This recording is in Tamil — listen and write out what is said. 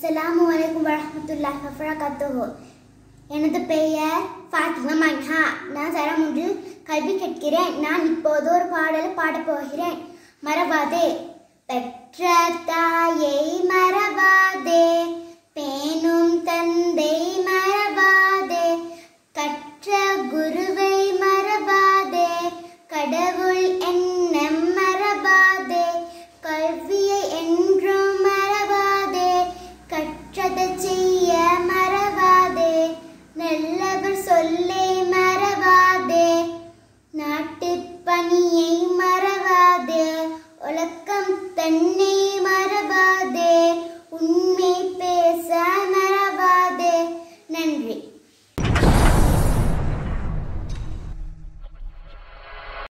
அஸ்லாம் வலைக்கம் வரமத்துல்லா வபரகாத்துஹோ எனது பெயர் ஃபாத்திமா மன்ஹா நான் தரம் ஒன்றில் கல்வி கேட்கிறேன் நான் இப்போது ஒரு பாடலை பாடப் போகிறேன் மரபாதே பெற்ற தாயை மரபாதே பேணும் தந்தை மரபாதே கற்ற குருவை மரபாதே கடவுள் என் சொல்லை மறவாதே பணியை மறவாதே உலக்கம் தண்ணி